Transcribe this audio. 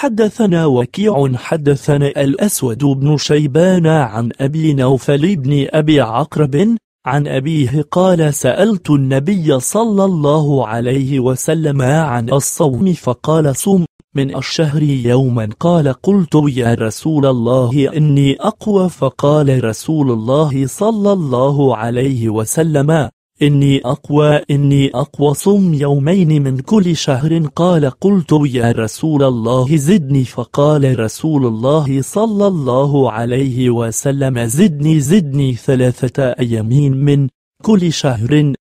حدثنا وكيع حدثنا الأسود بن شيبان عن أبي نوفل بن أبي عقرب عن أبيه قال سألت النبي صلى الله عليه وسلم عن الصوم فقال صوم من الشهر يوما قال قلت يا رسول الله إني أقوى فقال رسول الله صلى الله عليه وسلم إني أقوى إني أقوى صم يومين من كل شهر قال قلت يا رسول الله زدني فقال رسول الله صلى الله عليه وسلم زدني زدني ثلاثة أيام من كل شهر